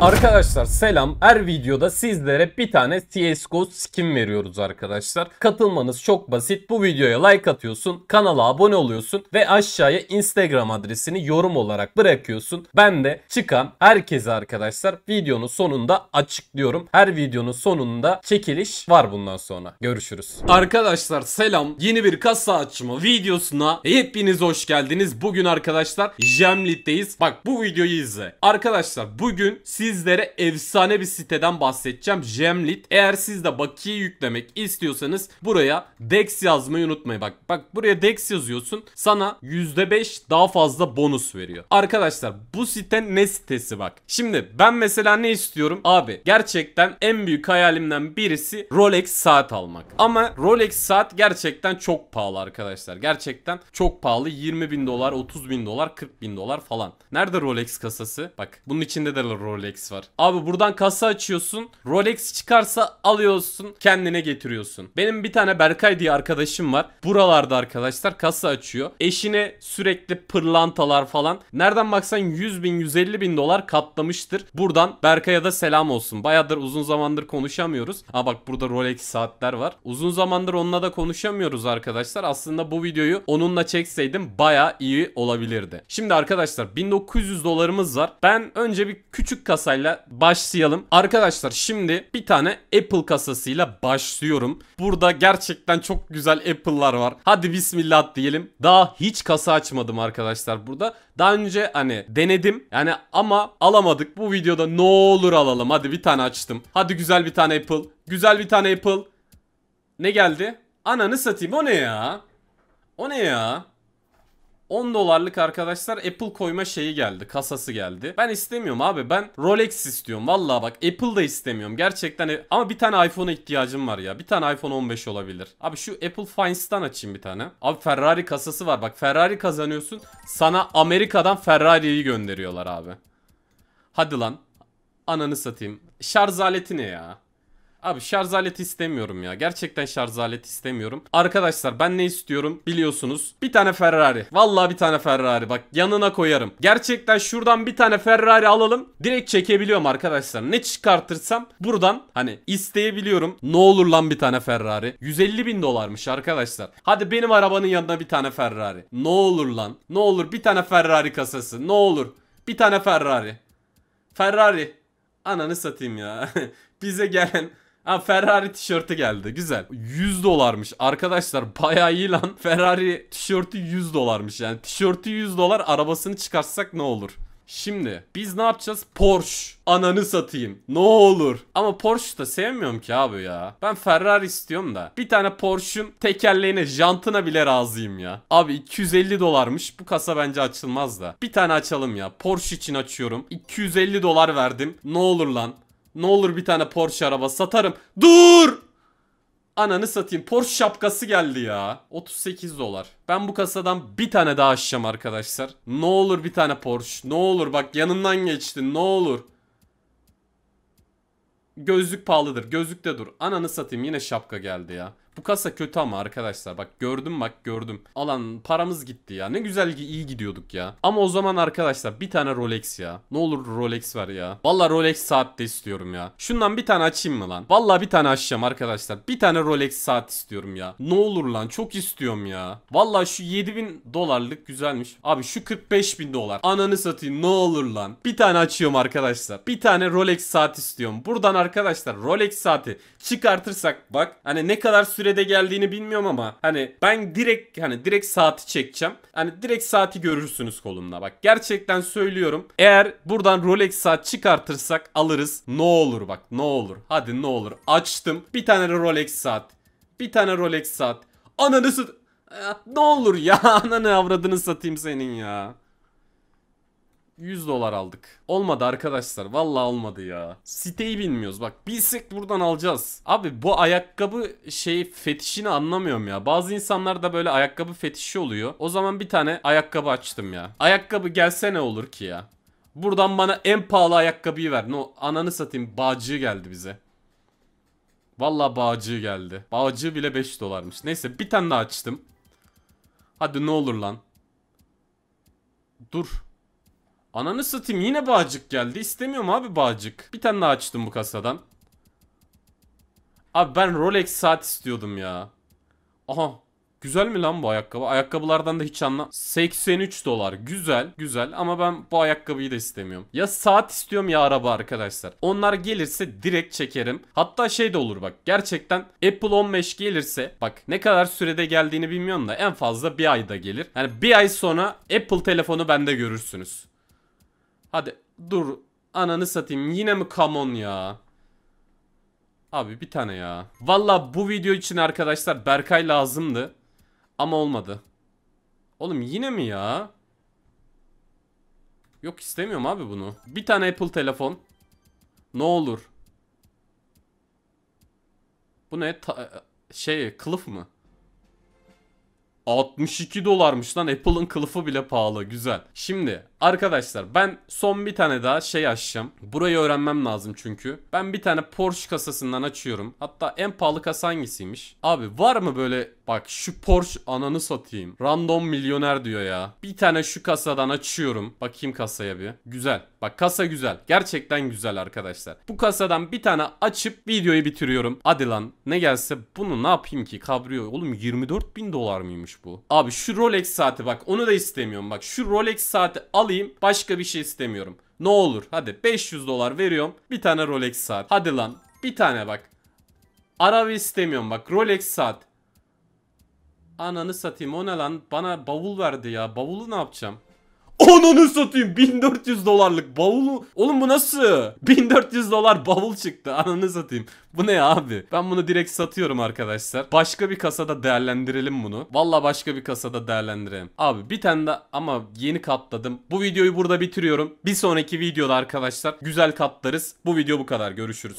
Arkadaşlar selam. Her videoda sizlere bir tane CSGO skin veriyoruz arkadaşlar. Katılmanız çok basit. Bu videoya like atıyorsun, kanala abone oluyorsun ve aşağıya Instagram adresini yorum olarak bırakıyorsun. Ben de çıkan herkese arkadaşlar videonun sonunda açıklıyorum. Her videonun sonunda çekiliş var bundan sonra. Görüşürüz. Arkadaşlar selam. Yeni bir kasa açma videosuna hepiniz hoş geldiniz. Bugün arkadaşlar Jemlit'teyiz. Bak bu videoyu izle. Arkadaşlar bugün siz sizlere efsane bir siteden bahsedeceğim. Gemlit. Eğer siz de bakiye yüklemek istiyorsanız buraya DEX yazmayı unutmayın. Bak bak buraya DEX yazıyorsun. Sana %5 daha fazla bonus veriyor. Arkadaşlar bu site ne sitesi bak. Şimdi ben mesela ne istiyorum? Abi gerçekten en büyük hayalimden birisi Rolex saat almak. Ama Rolex saat gerçekten çok pahalı arkadaşlar. Gerçekten çok pahalı. 20 bin dolar, 30 bin dolar, 40 bin dolar falan. Nerede Rolex kasası? Bak bunun içinde de Rolex Rolex var. Abi buradan kasa açıyorsun. Rolex çıkarsa alıyorsun. Kendine getiriyorsun. Benim bir tane Berkay diye arkadaşım var. Buralarda arkadaşlar kasa açıyor. Eşine sürekli pırlantalar falan. Nereden baksan 100 bin 150 bin dolar katlamıştır. Buradan Berkay'a da selam olsun. Bayağıdır uzun zamandır konuşamıyoruz. Ha bak burada Rolex saatler var. Uzun zamandır onunla da konuşamıyoruz arkadaşlar. Aslında bu videoyu onunla çekseydim baya iyi olabilirdi. Şimdi arkadaşlar 1900 dolarımız var. Ben önce bir küçük kasa kasayla başlayalım. Arkadaşlar şimdi bir tane Apple kasasıyla başlıyorum. Burada gerçekten çok güzel Apple'lar var. Hadi bismillah diyelim. Daha hiç kasa açmadım arkadaşlar burada. Daha önce hani denedim yani ama alamadık. Bu videoda ne olur alalım. Hadi bir tane açtım. Hadi güzel bir tane Apple. Güzel bir tane Apple. Ne geldi? Ananı satayım o ne ya? O ne ya? 10 dolarlık arkadaşlar Apple koyma şeyi geldi. Kasası geldi. Ben istemiyorum abi. Ben Rolex istiyorum. Vallahi bak Apple da istemiyorum. Gerçekten e, ama bir tane iPhone'a ihtiyacım var ya. Bir tane iPhone 15 olabilir. Abi şu Apple Finds'tan açayım bir tane. Abi Ferrari kasası var. Bak Ferrari kazanıyorsun. Sana Amerika'dan Ferrari'yi gönderiyorlar abi. Hadi lan. Ananı satayım. Şarj aleti ne ya? Abi şarj aleti istemiyorum ya. Gerçekten şarj aleti istemiyorum. Arkadaşlar ben ne istiyorum biliyorsunuz. Bir tane Ferrari. Vallahi bir tane Ferrari bak yanına koyarım. Gerçekten şuradan bir tane Ferrari alalım. Direkt çekebiliyorum arkadaşlar. Ne çıkartırsam buradan hani isteyebiliyorum. Ne olur lan bir tane Ferrari. 150 bin dolarmış arkadaşlar. Hadi benim arabanın yanına bir tane Ferrari. Ne olur lan. Ne olur bir tane Ferrari kasası. Ne olur. Bir tane Ferrari. Ferrari. Ananı satayım ya. Bize gelen Ha Ferrari tişörtü geldi. Güzel. 100 dolarmış. Arkadaşlar bayağı iyi lan. Ferrari tişörtü 100 dolarmış. Yani tişörtü 100 dolar arabasını çıkarsak ne olur? Şimdi biz ne yapacağız? Porsche. Ananı satayım. Ne olur. Ama Porsche da sevmiyorum ki abi ya. Ben Ferrari istiyorum da. Bir tane Porsche'un tekerleğine, jantına bile razıyım ya. Abi 250 dolarmış. Bu kasa bence açılmaz da. Bir tane açalım ya. Porsche için açıyorum. 250 dolar verdim. Ne olur lan. Ne olur bir tane Porsche araba satarım. Dur! Ananı satayım. Porsche şapkası geldi ya. 38 dolar. Ben bu kasadan bir tane daha açacağım arkadaşlar. Ne olur bir tane Porsche. Ne olur bak yanından geçtin. Ne olur. Gözlük pahalıdır. Gözlükte dur. Ananı satayım yine şapka geldi ya. Bu kasa kötü ama arkadaşlar. Bak gördüm bak gördüm. Alan paramız gitti ya. Ne güzel ki iyi gidiyorduk ya. Ama o zaman arkadaşlar bir tane Rolex ya. Ne olur Rolex var ya. Valla Rolex saat de istiyorum ya. Şundan bir tane açayım mı lan? Valla bir tane açacağım arkadaşlar. Bir tane Rolex saat istiyorum ya. Ne olur lan çok istiyorum ya. Valla şu 7000 dolarlık güzelmiş. Abi şu 45 bin dolar. Ananı satayım ne olur lan. Bir tane açıyorum arkadaşlar. Bir tane Rolex saat istiyorum. Buradan arkadaşlar Rolex saati çıkartırsak bak hani ne kadar süre sürede geldiğini bilmiyorum ama hani ben direkt hani direkt saati çekeceğim. Hani direkt saati görürsünüz kolumda bak. Gerçekten söylüyorum. Eğer buradan Rolex saat çıkartırsak alırız. Ne olur bak ne olur. Hadi ne olur. Açtım. Bir tane Rolex saat. Bir tane Rolex saat. Ananı sıt... Ne olur ya ananı avradını satayım senin ya. 100 dolar aldık. Olmadı arkadaşlar. Vallahi olmadı ya. Siteyi bilmiyoruz. Bak bilsek buradan alacağız. Abi bu ayakkabı şey fetişini anlamıyorum ya. Bazı insanlar da böyle ayakkabı fetişi oluyor. O zaman bir tane ayakkabı açtım ya. Ayakkabı gelse ne olur ki ya? Buradan bana en pahalı ayakkabıyı ver. No ananı satayım. Bağcı geldi bize. Valla bağcı geldi. Bağcı bile 5 dolarmış. Neyse bir tane daha açtım. Hadi ne olur lan. Dur. Ananı satayım yine bağcık geldi. İstemiyorum abi bağcık. Bir tane daha açtım bu kasadan. Abi ben Rolex saat istiyordum ya. Aha. Güzel mi lan bu ayakkabı? Ayakkabılardan da hiç anla 83 dolar. Güzel. Güzel. Ama ben bu ayakkabıyı da istemiyorum. Ya saat istiyorum ya araba arkadaşlar. Onlar gelirse direkt çekerim. Hatta şey de olur bak. Gerçekten Apple 15 gelirse bak ne kadar sürede geldiğini bilmiyorum da en fazla bir ayda gelir. Yani bir ay sonra Apple telefonu bende görürsünüz. Hadi dur. Ananı satayım. Yine mi come on ya? Abi bir tane ya. Valla bu video için arkadaşlar Berkay lazımdı. Ama olmadı. Oğlum yine mi ya? Yok istemiyorum abi bunu. Bir tane Apple telefon. Ne olur. Bu ne? Ta şey kılıf mı? 62 dolarmış lan Apple'ın kılıfı bile pahalı. Güzel. Şimdi Arkadaşlar ben son bir tane daha şey açacağım. Burayı öğrenmem lazım çünkü. Ben bir tane Porsche kasasından açıyorum. Hatta en pahalı kasa hangisiymiş? Abi var mı böyle bak şu Porsche ananı satayım. Random milyoner diyor ya. Bir tane şu kasadan açıyorum. Bakayım kasaya bir. Güzel. Bak kasa güzel. Gerçekten güzel arkadaşlar. Bu kasadan bir tane açıp videoyu bitiriyorum. Hadi lan ne gelse bunu ne yapayım ki kabrio. Oğlum 24 bin dolar mıymış bu? Abi şu Rolex saati bak onu da istemiyorum. Bak şu Rolex saati alayım alayım. Başka bir şey istemiyorum. Ne olur hadi 500 dolar veriyorum. Bir tane Rolex saat. Hadi lan bir tane bak. Araba istemiyorum bak Rolex saat. Ananı satayım o ne lan? Bana bavul verdi ya. Bavulu ne yapacağım? Onunu satayım 1400 dolarlık bavulu. Oğlum bu nasıl? 1400 dolar bavul çıktı ananı satayım. Bu ne abi? Ben bunu direkt satıyorum arkadaşlar. Başka bir kasada değerlendirelim bunu. Valla başka bir kasada değerlendirelim. Abi bir tane de ama yeni katladım. Bu videoyu burada bitiriyorum. Bir sonraki videoda arkadaşlar güzel katlarız. Bu video bu kadar. Görüşürüz.